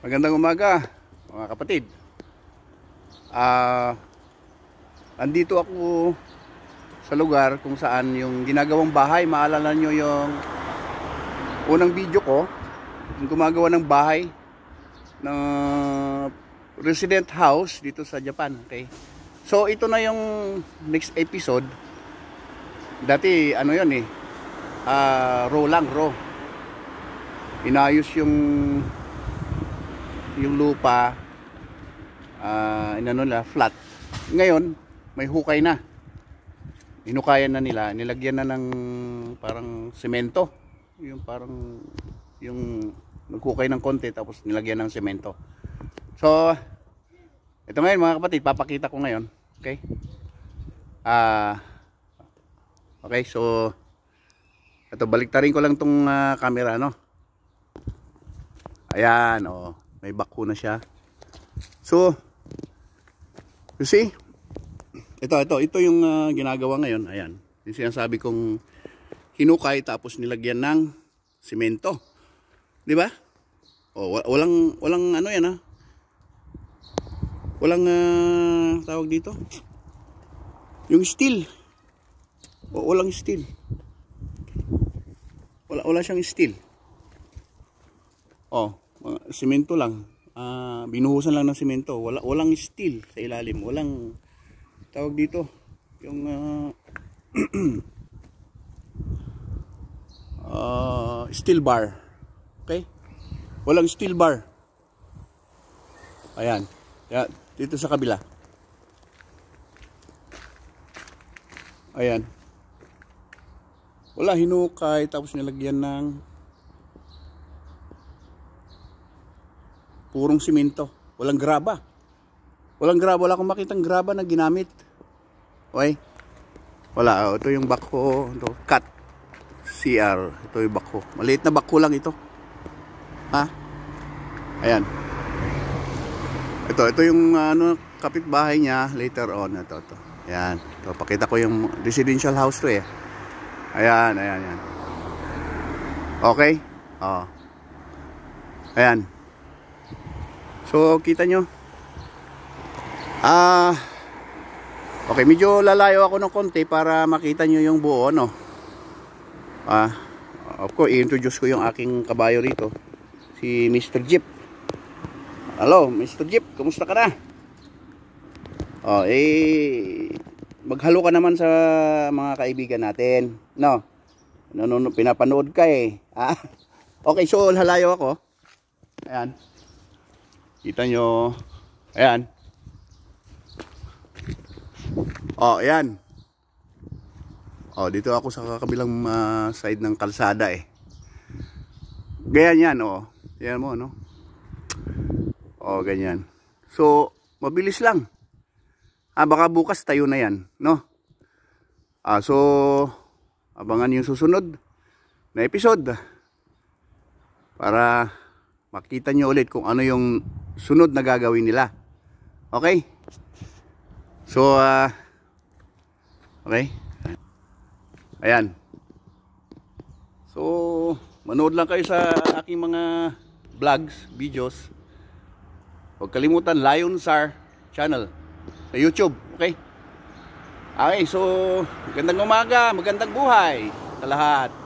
Magandang umaga mga kapatid uh, Andito ako sa lugar kung saan yung ginagawang bahay Maalala nyo yung unang video ko Yung gumagawa ng bahay na resident house dito sa Japan okay? So ito na yung next episode Dati ano yun eh uh, ah, Raw lang raw Inayos yung yung lupa uh, ah, inano nila flat ngayon may hukay na hinukayan na nila nilagyan na ng parang semento yung parang yung naghukay ng konti tapos nilagyan ng semento so ito ngayon mga kapatid papakita ko ngayon okay ah uh, okay so ito baliktarin ko lang tong uh, camera no ayan oh may bako na siya. So, you see? Ito, ito, ito yung uh, ginagawa ngayon. Ayan. Yung sinasabi kong hinukay tapos nilagyan ng simento. 'Di ba? Oh, walang walang ano 'yan ha. Ah. Walang uh, tawag dito. Yung steel. O, walang steel. Wala wala siyang steel. Oh mga ah, simento lang uh, binuhusan lang ng simento wala walang steel sa ilalim walang tawag dito yung uh, uh, steel bar okay walang steel bar ayan yeah, dito sa kabila ayan wala hinukay tapos nilagyan ng Purong simento. Walang graba. Walang graba. Wala akong makitang graba na ginamit. Okay? Wala. Oh, ito yung bako. Ito, cut. CR. Ito yung bako. Maliit na bako lang ito. Ha? Ayan. Ito. Ito yung ano, kapitbahay niya later on. Ito. ito. Ayan. Ito, pakita ko yung residential house to eh. Ayan. Ayan. Ayan. Okay? Oh. Ayan. So kita nyo Ah uh, Okay medyo lalayo ako ng konti para makita nyo yung buo no Ah uh, Of course i-introduce ko yung aking kabayo rito Si Mr. Jeep Hello Mr. Jeep Kumusta ka na? Oh eh Maghalo ka naman sa mga kaibigan natin No Nanono, pinapanood ka eh ah, Okay so lalayo ako Ayan Kita nyo. Ayan. Oh, ayan. Oh, dito ako sa kabilang uh, side ng kalsada eh. Ganyan yan, oh. Yan mo, no? Oh, ganyan. So, mabilis lang. Ah, baka bukas tayo na yan, no? Ah, so, abangan yung susunod na episode para makita nyo ulit kung ano yung sunod na gagawin nila. Okay? So, uh, okay? Ayan. So, manood lang kayo sa aking mga vlogs, videos. Huwag kalimutan, Lionsar channel sa YouTube. Okay? Okay, so magandang umaga, magandang buhay sa lahat.